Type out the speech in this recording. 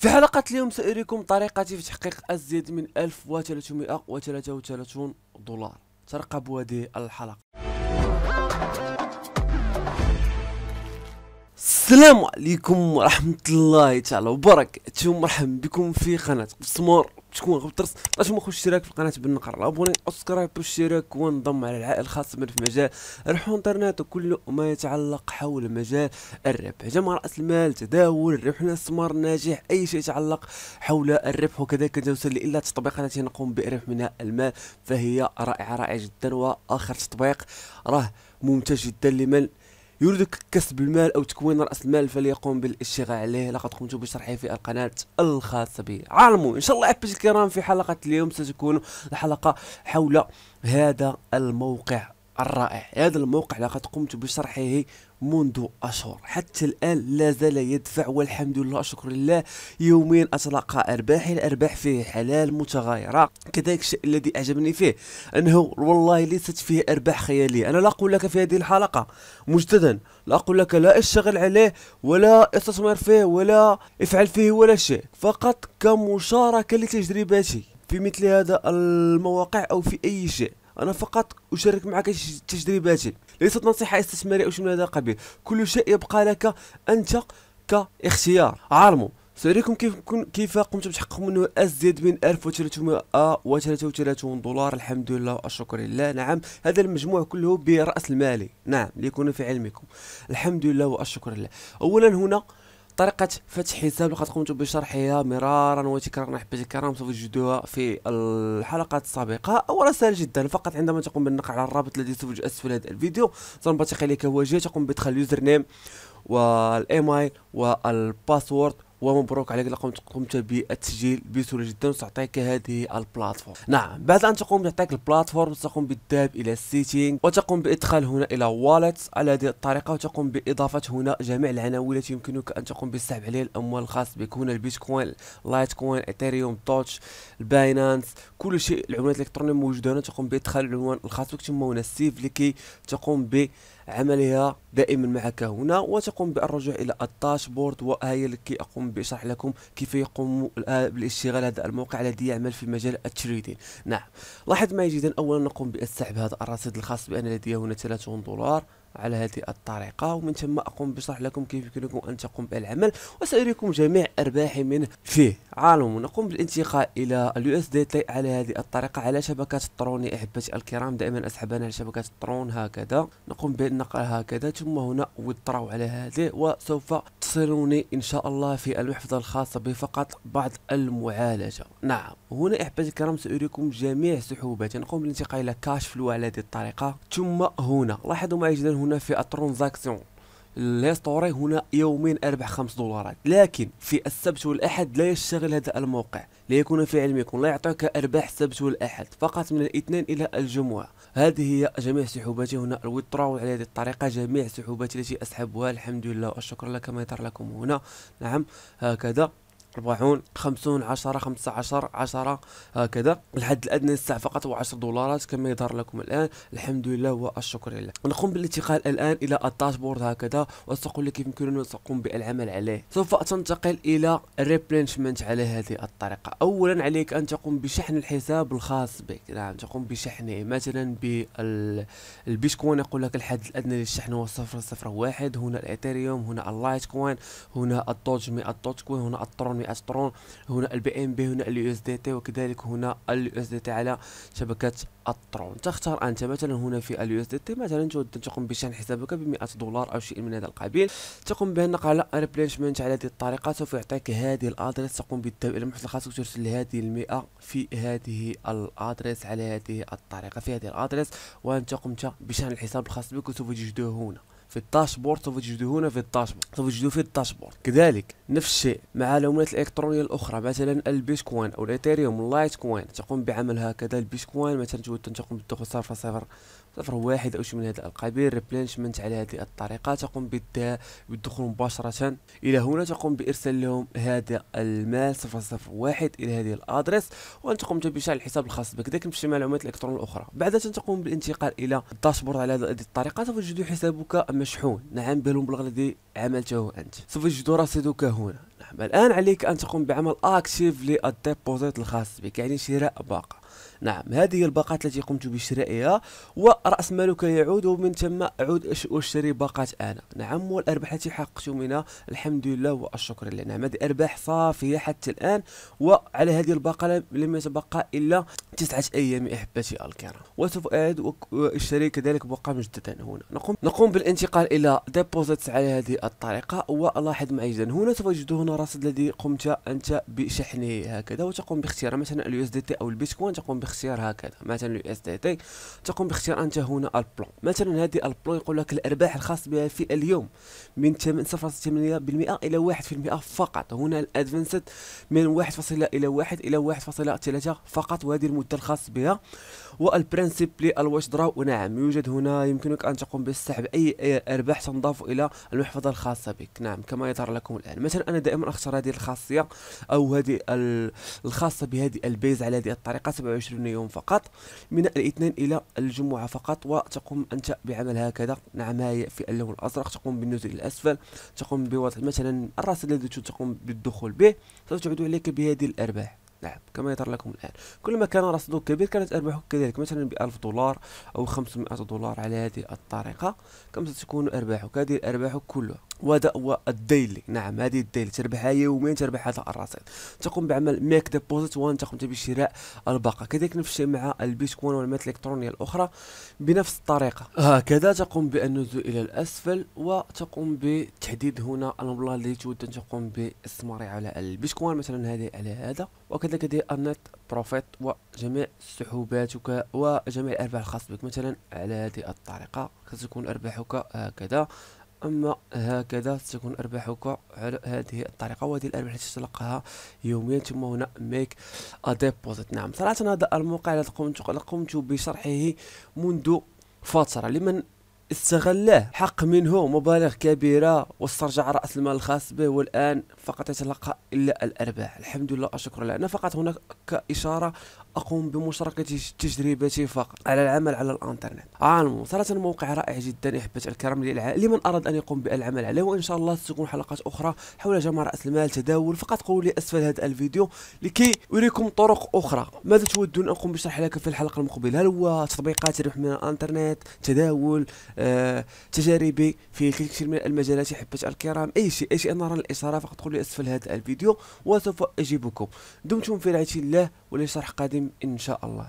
في حلقة اليوم سأريكم طريقتي في تحقيق أزيد من 1333 دولار ترقبوا هذه الحلقة السلام عليكم ورحمة الله تعالى وبركاته مرحبا بكم في قناة قسمور تكون غبطرس لا تنسوا اشتراك في القناه بالنقر الابوني اسكرايب واشتراك وانضم على العائله الخاصه من في مجال الحونترنات وكل ما يتعلق حول مجال الربح جمع راس المال تداول الربح الاستثمار الناجح اي شيء يتعلق حول الربح وكذلك توصل الا التطبيقات التي نقوم بربح منها المال فهي رائعه رائعه جدا واخر تطبيق راه ممتاز جدا لمن يريدك كسب المال او تكوين راس المال فليقوم بالاشتغال عليه لقد قمت بشرحه في القناه الخاصه بي عالمو ان شاء الله احبتي الكرام في حلقه اليوم ستكون الحلقه حول هذا الموقع الرائع هذا الموقع لقد قمت بشرحه منذ أشهر حتى الآن لا زال يدفع والحمد لله شكر لله يوميا أتلقى أرباح الأرباح فيه حلال متغيرة كذلك الشيء الذي أعجبني فيه أنه والله ليست فيه أرباح خيالية أنا لا أقول لك في هذه الحلقة مجددا لا أقول لك لا اشتغل عليه ولا استثمر فيه ولا افعل فيه ولا شيء فقط كمشاركة لتجربتي في مثل هذا المواقع أو في أي شيء أنا فقط أشارك معك تجرباتي ليست نصيحة استثمارية أو شيء من هذا القبيل كل شيء يبقى لك أنت كاختيار عارمو سأريكم كيف كيف قمت بتحقق منه أزيد من 1333 دولار الحمد لله والشكر لله نعم هذا المجموع كله برأس المالي نعم ليكون في علمكم الحمد لله والشكر لله أولا هنا طريقة فتح حساب لقد قمت بشرحها مرارا وتكرارا احبتي الكرام سوف تجدوها في الحلقات السابقة أولا سهل جدا فقط عندما تقوم بالنقر على الرابط الذي سوف أسفل هذا الفيديو سنبتقي لك هو جهة تقوم بإدخال يوزر نيم والايميل والباسورد ومبروك عليك لقد قمت بالتسجيل بسهوله جدا وستعطيك هذه البلاتفورم نعم بعد ان تقوم بتعطيك البلاتفورم ستقوم بالذهاب الى السيتينغ وتقوم بادخال هنا الى واليت على هذه الطريقه وتقوم باضافه هنا جميع العناوين التي يمكنك ان تقوم بالسحب عليها الاموال الخاص بك هنا البيتكوين لايت كوين ايثيريوم توتش الباينانس كل شيء العملات الالكترونيه موجوده هنا تقوم بادخال العنوان الخاص بك ثم هنا السيف لكي تقوم ب عملها دائما معك هنا وتقوم بالرجوع الى الداشبورد وهي لكي اقوم بشرح لكم كيف يقوم آه، بالاشتغال هذا الموقع الذي يعمل في مجال التريدين نعم لاحظ معي جدا اولا نقوم بالسحب هذا الرصيد الخاص بان لدي هنا 30 دولار على هذه الطريقة ومن ثم أقوم بشرح لكم كيف يمكنكم أن تقوم بالعمل وسأريكم جميع أرباحي من فيه عالم نقوم بالانتقاء إلى اليو اس دي تي على هذه الطريقة على شبكة الترون يا أحبتي الكرام دائما أسحبنا على شبكة الترون هكذا نقوم بالنقل هكذا ثم هنا وطروا على هذه وسوف تصلني إن شاء الله في المحفظة الخاصة بي فقط بعض المعالجة نعم هنا أحبتي الكرام سأريكم جميع سحوباتي نقوم بالانتقاء إلى كاش فلو على هذه الطريقة ثم هنا لاحظوا معي جدا هنا في ترانزاكسيون الهيستوري هنا يومين اربع خمس دولارات لكن في السبت والاحد لا يشتغل هذا الموقع ليكون في علمكم لا يعطيك ارباح السبت والاحد فقط من الاثنين الى الجمعه هذه هي جميع سحوباتي هنا الوترا وعلى هذه الطريقه جميع سحوباتي التي اسحبها الحمد لله والشكر لك ما يظهر لكم هنا نعم هكذا 40 50 10 15 10 هكذا الحد الادنى للساعه فقط هو 10 دولارات كما يظهر لكم الان الحمد لله والشكر لله نقوم بالانتقال الان الى الداشبورد هكذا واستقول كيف يمكننا تقوم بالعمل عليه سوف تنتقل الى ريبلينشمنت على هذه الطريقه اولا عليك ان تقوم بشحن الحساب الخاص بك نعم تقوم بشحنه مثلا بالبيتكوين يقول لك الحد الادنى للشحن هو 001 هنا الايثيريوم هنا اللايت كوين هنا الدوج الدوج كوين هنا الترون رقم استرون هنا البي ام بي هنا اليو اس دي تي وكذلك هنا اليو اس دي تي على شبكه الترون تختار انت مثلا هنا في اليو اس دي تي مثلا تود تقوم بشحن حسابك ب 100 دولار او شيء من هذا القبيل تقوم بانك على ريبليشمنت على هذه الطريقه سوف يعطيك هذه الادريس تقوم بالدفع الى محل الخاص وترسل هذه 100 في هذه الادريس على هذه الطريقه في هذه الادريس وانت قمت بشحن الحساب الخاص بك وسوف تجدوه هنا في الداشبورد سوف هنا في الداشبورد سوف تجدوه في الداشبورد كذلك نفس الشيء مع العملات الالكترونيه الاخرى مثلا البيتكوين او الايثيريوم اللايت كوين تقوم بعمل هكذا البيتكوين مثلا تقوم بالدخول صفر صفر واحد او شي من هذا القبيل ريبلانشمنت على هذه الطريقه تقوم بالدخول مباشره الى هنا تقوم بارسال لهم هذا المال صفر صفر واحد الى هذه الادريس وانت قمت بشعل الحساب الخاص بك ذاك مشي مع العملات الالكترونيه الاخرى بعد تقوم بالانتقال الى الداشبورد على هذه الطريقه سوف تجد حسابك مشحون نعم بالمبلغ الذي عملته انت سوف تجد رصيدك هنا نعم الان عليك ان تقوم بعمل اكتيف للديبوزيت الخاص بك يعني شراء باقه نعم هذه هي الباقات التي قمت بشرائها ورأس مالك يعود ومن ثم أعود أشتري باقات أنا نعم والأرباح التي حققت منها الحمد لله والشكر لله نعم هذه أرباح صافية حتى الآن وعلى هذه الباقة لم يتبقى إلا تسعة أيام أحبتي الكرام وسوف أعد وأشتري كذلك باقة مجددا هنا نقوم نقوم بالانتقال إلى ديبوزيتس على هذه الطريقة ولاحظ معي جدا هنا سوف تجد هنا الرصيد الذي قمت أنت بشحنه هكذا وتقوم باختيار مثلا اليو اس دي تي أو البيتكوين تقوم تقوم باختيار هكذا مثلا اليو اس دي تي تقوم باختيار انت هنا البلون مثلا هذه البلون يقول لك الارباح الخاص بها في اليوم من 0.8% الى 1% فقط هنا الادفانسد من 1. الى 1 الى 1.3 فقط وهذه المده الخاص بها والبرنسيب للواش دراو نعم يوجد هنا يمكنك ان تقوم بسحب اي ارباح تنضاف الى المحفظه الخاصه بك نعم كما يظهر لكم الان مثلا انا دائما اختار هذه الخاصيه او هذه الخاصه بهذه البيز على هذه الطريقه 27 يوم فقط من الاثنين إلى الجمعة فقط وتقوم أنت بعمل هكذا نعم هي في اللون الأزرق تقوم بالنزول إلى الأسفل تقوم بوضع مثلا الرأس الذي تقوم بالدخول به ستعود عليك بهذه الأرباح نعم كما يظهر لكم الآن كلما كان رصدك كبير كانت أرباحك كذلك مثلا ب 1000 دولار أو 500 دولار على هذه الطريقة كم ستكون أرباحك هذه الأرباح كلها هو الديلي نعم هذه الديلي تربحها يوميا تربح هذا الرصيد تقوم بعمل ميك ديبوزيت وان قمت بشراء الباقه كذلك نفس الشيء مع البيتكوين والمات الالكترونيه الاخرى بنفس الطريقه هكذا تقوم بالنزول الى الاسفل وتقوم بتحديد هنا المبلغ اللي تود ان تقوم باستثماري على البيتكوين مثلا هذه على هذا وكذلك دير النت بروفيت وجميع سحوباتك وجميع الارباح الخاص بك مثلا على هذه الطريقه ستكون ارباحك هكذا أما هكذا ستكون أرباحك على هذه الطريقة وهذه الأرباح التي تتلقاها يوميا ثم هنا ميك ديبوزيت نعم صراحة هذا الموقع الذي قمت قمت بشرحه منذ فترة لمن استغله حق منه مبالغ كبيرة واسترجع رأس المال الخاص به والآن فقط يتلقى إلا الأرباح الحمد لله أشكر الله أنا فقط هناك إشارة أقوم بمشاركة تجربتي فقط على العمل على الانترنت عالم صراحة موقع رائع جدا يا الكرم الكرام لمن أراد أن يقوم بالعمل عليه وإن شاء الله ستكون حلقات أخرى حول جمع رأس المال تداول فقط قولوا لي أسفل هذا الفيديو لكي أريكم طرق أخرى ماذا تودون أقوم بشرح لك في الحلقة المقبلة هل هو تطبيقات ربح من الانترنت تداول آه، تجاربي في كثير من المجالات حبه الكرام اي شيء اي شيء نرى الاثاره فقط قولوا اسفل هذا الفيديو وسوف اجيبكم دمتم في رعايه الله ولشرح قادم ان شاء الله